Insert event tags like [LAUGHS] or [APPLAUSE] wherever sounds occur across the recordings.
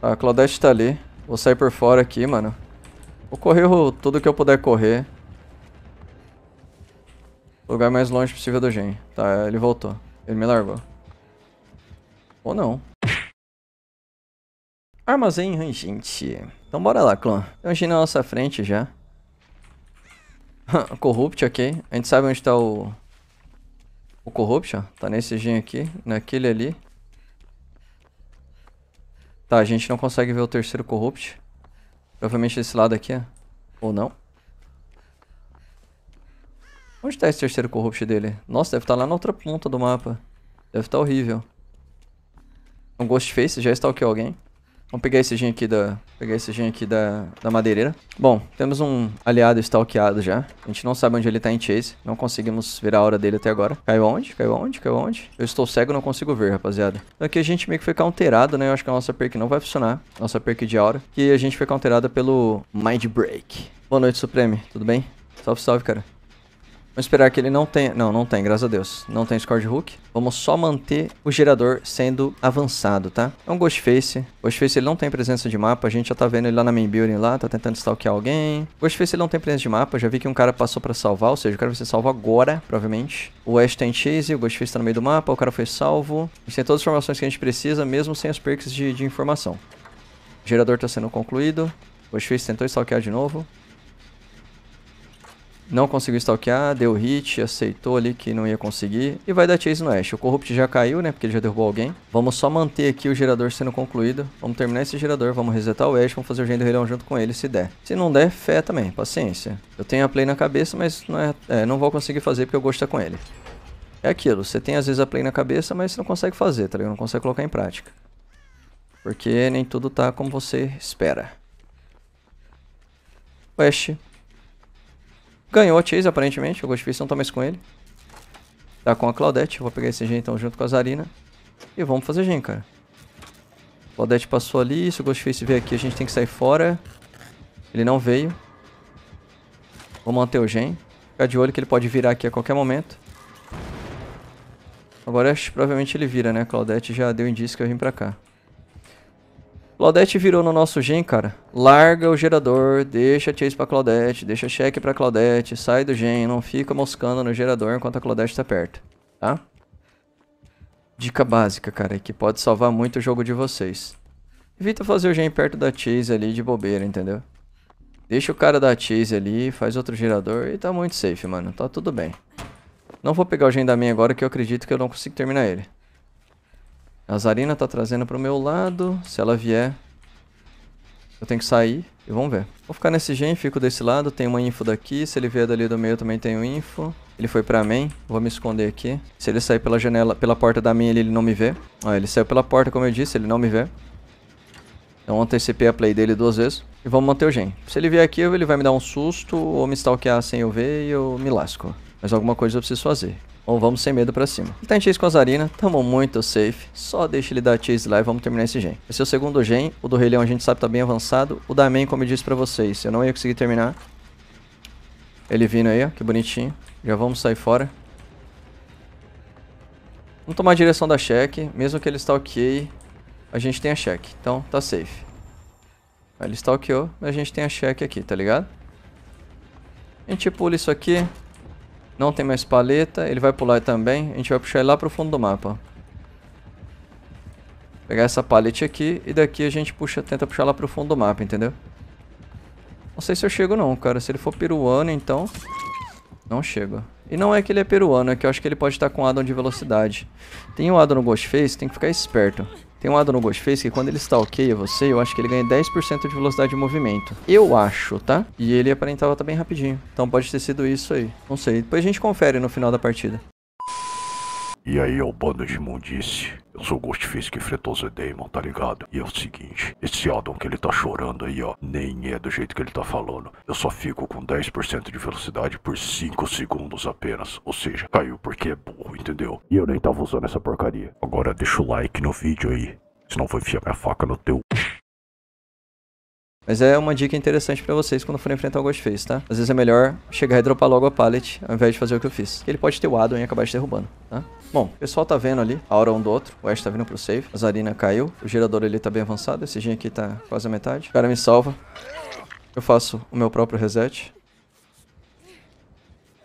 Tá, a Claudette tá ali. Vou sair por fora aqui, mano. Vou correr tudo que eu puder correr. lugar mais longe possível do gen. Tá, ele voltou. Ele me largou. Ou não. Armazém gente. Então bora lá, clã. Tem um gen na nossa frente já. [LAUGHS] Corrupt, ok. A gente sabe onde tá o... O Corrupt, ó. Tá nesse gen aqui. Naquele ali. Tá, a gente não consegue ver o terceiro Corrupt. Provavelmente desse lado aqui, Ou não. Onde tá esse terceiro Corrupt dele? Nossa, deve estar tá lá na outra ponta do mapa. Deve estar tá horrível. Um Ghostface já stalkeou alguém. Vamos pegar esse gen aqui da... Pegar esse gen aqui da, da madeireira. Bom, temos um aliado stalkeado já. A gente não sabe onde ele tá em chase. Não conseguimos ver a hora dele até agora. Caiu onde? Caiu onde? Caiu onde? Eu estou cego, não consigo ver, rapaziada. Aqui a gente meio que foi counterado, né? Eu acho que a nossa perk não vai funcionar. Nossa perk de aura. E a gente foi counterada pelo Mind Break. Boa noite, Supreme. Tudo bem? Salve, salve, cara. Vamos esperar que ele não tenha... Não, não tem, graças a Deus. Não tem Scord Hook. Vamos só manter o gerador sendo avançado, tá? É um Ghostface. Ghostface ele não tem presença de mapa. A gente já tá vendo ele lá na main building lá. Tá tentando stalkear alguém. Ghostface ele não tem presença de mapa. Já vi que um cara passou pra salvar. Ou seja, o cara vai ser salvo agora, provavelmente. O Ash tem chase. O Ghostface tá no meio do mapa. O cara foi salvo. A gente tem todas as informações que a gente precisa, mesmo sem as perks de, de informação. O gerador tá sendo concluído. O Ghostface tentou stalkear de novo. Não conseguiu stalkear, deu hit, aceitou ali que não ia conseguir. E vai dar chase no Ash. O Corrupt já caiu, né? Porque ele já derrubou alguém. Vamos só manter aqui o gerador sendo concluído. Vamos terminar esse gerador, vamos resetar o Ash, vamos fazer o Gen do Rei junto com ele, se der. Se não der, fé também, paciência. Eu tenho a play na cabeça, mas não, é, é, não vou conseguir fazer porque eu gosto tá com ele. É aquilo, você tem às vezes a play na cabeça, mas você não consegue fazer, tá ligado? Não consegue colocar em prática. Porque nem tudo tá como você espera. West Ganhou a Chase, aparentemente. O Ghostface não tá mais com ele. Tá com a Claudette. vou pegar esse Gen, então, junto com a Zarina. E vamos fazer Gen, cara. Claudette passou ali. Se o Ghostface vier aqui, a gente tem que sair fora. Ele não veio. Vou manter o Gen. Ficar de olho que ele pode virar aqui a qualquer momento. Agora, provavelmente ele vira, né? A Claudette já deu indício que eu vim pra cá. Claudete virou no nosso gen, cara. Larga o gerador, deixa chase pra Claudete, deixa cheque pra Claudete, sai do gen, não fica moscando no gerador enquanto a Claudete tá perto, tá? Dica básica, cara, que pode salvar muito o jogo de vocês. Evita fazer o gen perto da chase ali de bobeira, entendeu? Deixa o cara da chase ali, faz outro gerador e tá muito safe, mano. Tá tudo bem. Não vou pegar o gen da minha agora que eu acredito que eu não consigo terminar ele. A Zarina tá trazendo pro meu lado. Se ela vier, eu tenho que sair. E vamos ver. Vou ficar nesse gen, fico desse lado. Tem uma info daqui. Se ele vier dali do meio, também tenho info. Ele foi pra mim. Vou me esconder aqui. Se ele sair pela janela, pela porta da minha, ele, ele não me vê. Ó, ele saiu pela porta, como eu disse. Ele não me vê. Então antecipei a play dele duas vezes. E vamos manter o gen. Se ele vier aqui, ele vai me dar um susto. Ou me stalkear sem eu ver e eu me lasco. Mas alguma coisa eu preciso fazer. Bom, vamos sem medo pra cima. Ele tá em chase com a Zarina, tamo muito safe. Só deixa ele dar chase lá e vamos terminar esse gen. Esse é o segundo gen, o do Rei Leão a gente sabe tá bem avançado. O da main, como eu disse pra vocês, eu não ia conseguir terminar. Ele vindo aí, ó, que bonitinho. Já vamos sair fora. Vamos tomar a direção da check, mesmo que ele stalkeie, a gente tem a check, então tá safe. Ele stalkeou, mas a gente tem a check aqui, tá ligado? A gente pula isso aqui, não tem mais paleta, ele vai pular também. A gente vai puxar ele lá pro fundo do mapa. Pegar essa palete aqui e daqui a gente puxa, tenta puxar lá pro fundo do mapa, entendeu? Não sei se eu chego não, cara. Se ele for peruano, então... Não chego. E não é que ele é peruano, é que eu acho que ele pode estar com addon de velocidade. Tem o addon no Ghostface, tem que ficar esperto. Tem um no Ghostface que quando ele stalkeia você, eu acho que ele ganha 10% de velocidade de movimento. Eu acho, tá? E ele aparentava estar tá bem rapidinho. Então pode ter sido isso aí. Não sei. Depois a gente confere no final da partida. E aí, ó, bando de imundice. Eu sou o Ghostface que enfrentou o Demon, tá ligado? E é o seguinte, esse Adam que ele tá chorando aí, ó, nem é do jeito que ele tá falando. Eu só fico com 10% de velocidade por 5 segundos apenas. Ou seja, caiu porque é burro, entendeu? E eu nem tava usando essa porcaria. Agora deixa o like no vídeo aí. Senão vou enfiar minha faca no teu... Mas é uma dica interessante pra vocês quando forem enfrentar o Ghostface, tá? Às vezes é melhor chegar e dropar logo a pallet, ao invés de fazer o que eu fiz. Ele pode ter o Adam e acabar te derrubando, tá? Bom, o pessoal tá vendo ali a hora um do outro. O Ash tá vindo pro save. A Zarina caiu. O gerador ali tá bem avançado. Esse gen aqui tá quase a metade. O cara me salva. Eu faço o meu próprio reset.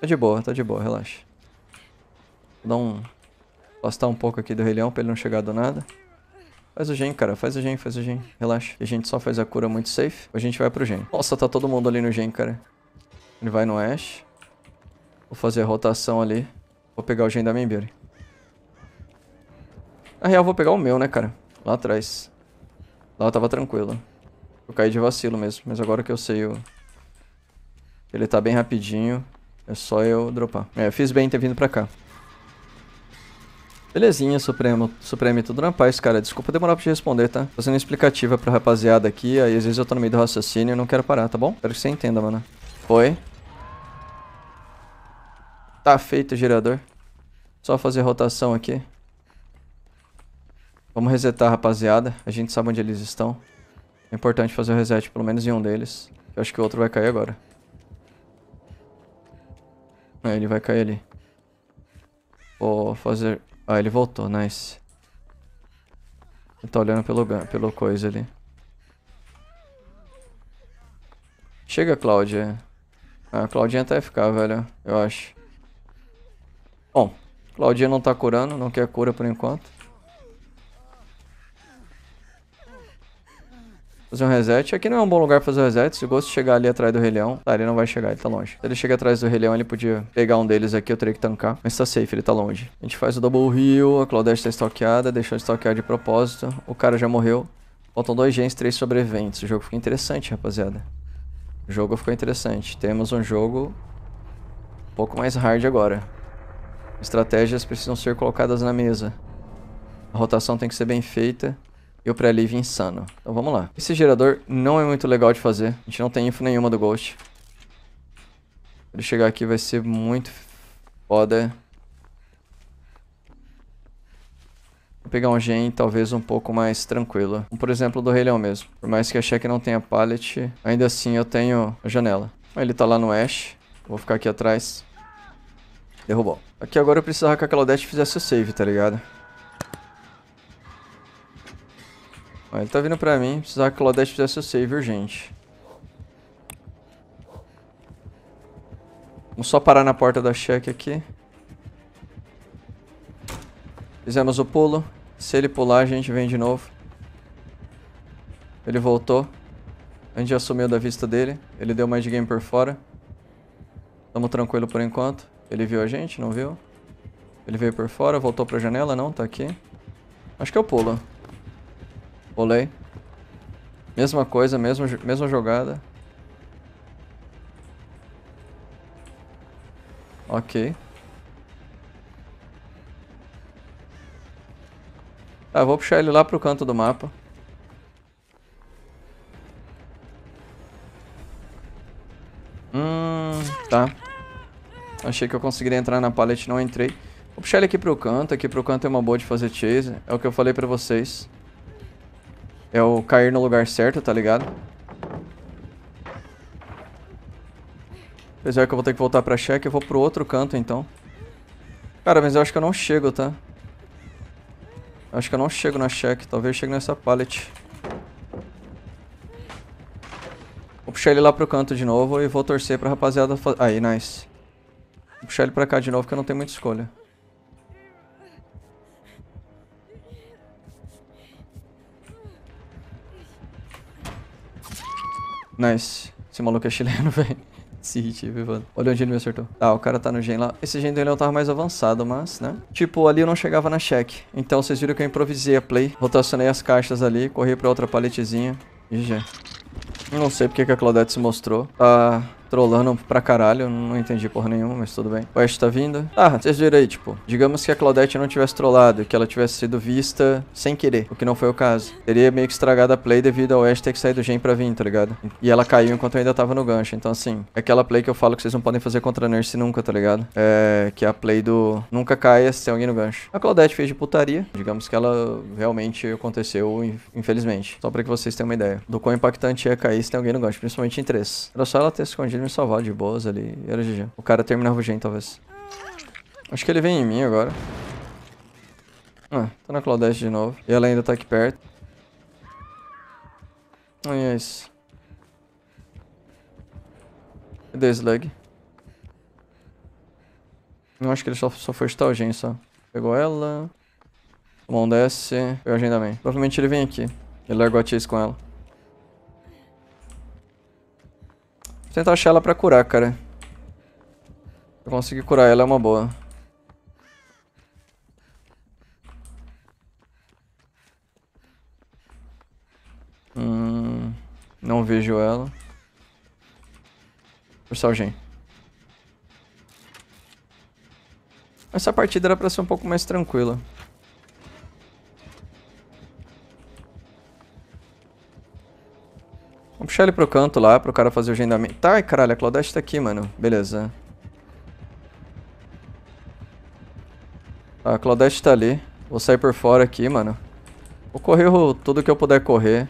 Tá de boa, tá de boa, relaxa. Vou dar um... Bastar um pouco aqui do Rei Leão pra ele não chegar do nada. Faz o gen, cara. Faz o gen, faz o gen. Relaxa. E a gente só faz a cura muito safe. A gente vai pro gen. Nossa, tá todo mundo ali no gen, cara. Ele vai no Ash. Vou fazer a rotação ali. Vou pegar o gen da Mimbiri. Na real, vou pegar o meu, né, cara? Lá atrás. Lá eu tava tranquilo. Eu caí de vacilo mesmo, mas agora que eu sei o... Ele tá bem rapidinho, é só eu dropar. É, eu fiz bem ter vindo pra cá. Belezinha, Supremo, Supremo e tudo na paz, cara. Desculpa demorar pra te responder, tá? Tô sendo explicativa pra rapaziada aqui, aí às vezes eu tô no meio do raciocínio e não quero parar, tá bom? Espero que você entenda, mano. Foi. Tá feito o gerador. Só fazer rotação aqui. Vamos resetar, rapaziada. A gente sabe onde eles estão. É importante fazer o reset pelo menos em um deles. Eu acho que o outro vai cair agora. Ah, ele vai cair ali. Vou fazer... Ah, ele voltou. Nice. Ele tá olhando pelo, pelo coisa ali. Chega, Claudia. Ah, a Claudinha até ficar, velho. Eu acho. Bom, Claudinha não tá curando. Não quer cura por enquanto. fazer um reset. Aqui não é um bom lugar pra fazer o reset. Se o Ghost chegar ali atrás do Rei Leão, tá, ele não vai chegar, ele tá longe. Se ele chegar atrás do Rei Leão, ele podia pegar um deles aqui, eu teria que tancar. Mas tá safe, ele tá longe. A gente faz o double heal, a Claudette tá stalkeada, deixou de stalkear de propósito. O cara já morreu. Faltam dois gens, três sobreviventes. O jogo ficou interessante, rapaziada. O jogo ficou interessante. Temos um jogo um pouco mais hard agora. Estratégias precisam ser colocadas na mesa. A rotação tem que ser bem feita e o pré-live insano. Então vamos lá. Esse gerador não é muito legal de fazer. A gente não tem info nenhuma do Ghost. Ele chegar aqui vai ser muito foda. Vou pegar um gen talvez um pouco mais tranquilo. por exemplo, do Rei Leão mesmo. Por mais que ache que não tenha pallet, ainda assim eu tenho a janela. Ele tá lá no Ash. Vou ficar aqui atrás. Derrubou. Aqui agora eu preciso que a Claudette fizesse o save, tá ligado? Ó, ele tá vindo pra mim. Precisava que o Claudete fizesse o save urgente. Vamos só parar na porta da check aqui. Fizemos o pulo. Se ele pular, a gente vem de novo. Ele voltou. A gente já sumiu da vista dele. Ele deu mais de game por fora. Tamo tranquilo por enquanto. Ele viu a gente, não viu? Ele veio por fora, voltou pra janela, não, tá aqui. Acho que eu pulo. Bolei. Mesma coisa, mesma mesma jogada. Ok. Ah, vou puxar ele lá pro canto do mapa. Hum, tá. Achei que eu conseguiria entrar na pallet, não entrei. Vou puxar ele aqui pro canto, aqui pro canto é uma boa de fazer chase. É o que eu falei pra vocês. É o cair no lugar certo, tá ligado? Apesar que eu vou ter que voltar pra check, eu vou pro outro canto então. Cara, mas eu acho que eu não chego, tá? Eu acho que eu não chego na check, talvez eu chegue nessa pallet. Vou puxar ele lá pro canto de novo e vou torcer pra rapaziada fazer... Aí, nice. Vou puxar ele pra cá de novo que eu não tenho muita escolha. Nice. Esse maluco é chileno, [LAUGHS] velho. Esse hit, mano. Olha onde ele me acertou. Tá, o cara tá no gen lá. Esse gen dele eu tava mais avançado, mas, né? Tipo, ali eu não chegava na check. Então, vocês viram que eu improvisei a play. Rotacionei as caixas ali, corri pra outra paletezinha. GG. Não sei porque que a Claudette se mostrou. Ah... Uh... Trollando pra caralho, não entendi porra nenhuma, mas tudo bem. O Ash tá vindo. Ah, vocês viram aí, tipo, digamos que a Claudette não tivesse trollado, que ela tivesse sido vista sem querer, o que não foi o caso. Teria meio que estragado a play devido ao Ash ter que sair do gen pra vir, tá ligado? E ela caiu enquanto eu ainda tava no gancho. Então, assim, é aquela play que eu falo que vocês não podem fazer contra a Nurse nunca, tá ligado? É, que é a play do nunca caia se tem alguém no gancho. A Claudette fez de putaria. Digamos que ela realmente aconteceu, infelizmente. Só pra que vocês tenham uma ideia do quão impactante é cair se tem alguém no gancho, principalmente em 3. Era só ela ter escondido me salvar de boas ali. Era GG. O cara terminava o gen, talvez. Acho que ele vem em mim agora. Ah, tá na Claudete de novo. E ela ainda tá aqui perto. Ah, é isso. Cadê o Slug? Não, acho que ele só, só foi chutar o gen, só. Pegou ela. Tomou um desce. Pegou a gen também. Provavelmente ele vem aqui. Ele largou a Chase com ela. Vou tentar achar ela pra curar, cara. Eu consegui curar ela, é uma boa. Hum, não vejo ela. Forçar o gen. Essa partida era pra ser um pouco mais tranquila. puxar ele pro canto lá, pro cara fazer o agendamento. Tá, caralho, a Claudete tá aqui, mano. Beleza. A Claudete tá ali. Vou sair por fora aqui, mano. Vou correr o, tudo que eu puder correr.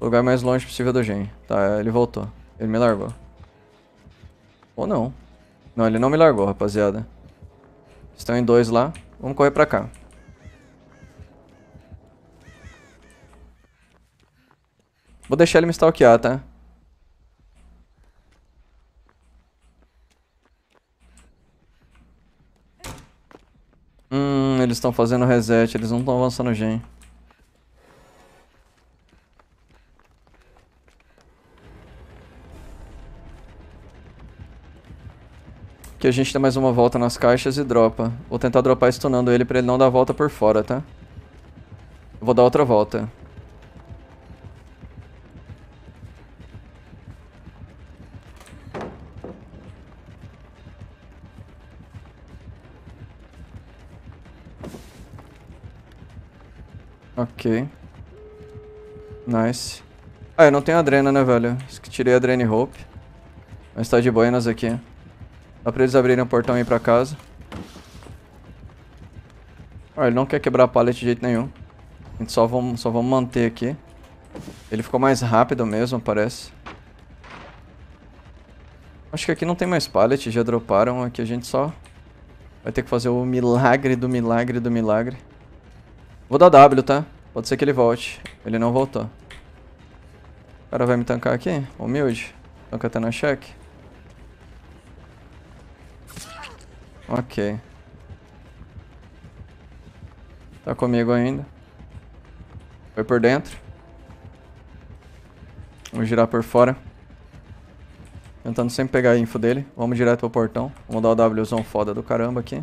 lugar mais longe possível do gen. Tá, ele voltou. Ele me largou. Ou não. Não, ele não me largou, rapaziada. Estão em dois lá. Vamos correr pra cá. Vou deixar ele me stalkear, tá? Hum, eles estão fazendo reset, eles não estão avançando gen. Que a gente dá mais uma volta nas caixas e dropa. Vou tentar dropar stunando ele pra ele não dar a volta por fora, tá? Vou dar outra volta. Ok. Nice. Ah, eu não tenho adrena, né, velho? Tirei a adrena e hope. Mas tá de buenas aqui. Dá pra eles abrirem o portão e ir pra casa. Ah, ele não quer quebrar a pallet de jeito nenhum. A gente só vamos, só vamos manter aqui. Ele ficou mais rápido mesmo, parece. Acho que aqui não tem mais pallet, já droparam. Aqui a gente só vai ter que fazer o milagre do milagre do milagre. Vou dar W, tá? Pode ser que ele volte. Ele não voltou. O cara vai me tancar aqui? Humilde. Tanca até na cheque. Ok. Tá comigo ainda. Foi por dentro. Vamos girar por fora. Tentando sempre pegar a info dele. Vamos direto pro portão. Vamos dar o Wzão foda do caramba aqui.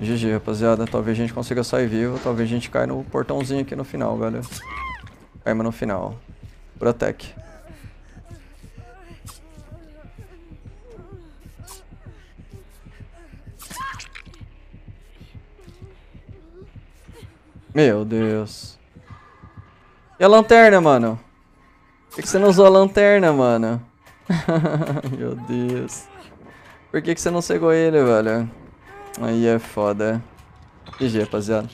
GG, rapaziada. Talvez a gente consiga sair vivo. Talvez a gente caia no portãozinho aqui no final, velho. Caima no final. Protec. Meu Deus. E a lanterna, mano? Por que, que você não usou a lanterna, mano? [LAUGHS] Meu Deus. Por que, que você não cegou ele, velho? Aí é foda. GG, rapaziada.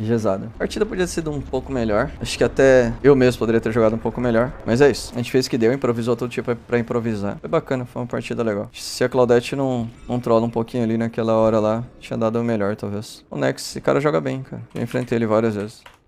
Gesada. A partida podia ter sido um pouco melhor. Acho que até eu mesmo poderia ter jogado um pouco melhor. Mas é isso. A gente fez o que deu, improvisou todo tipo pra improvisar. Foi bacana, foi uma partida legal. Se a Claudette não, não trola um pouquinho ali naquela hora lá, tinha dado o melhor, talvez. O Nex, esse cara joga bem, cara. Eu enfrentei ele várias vezes.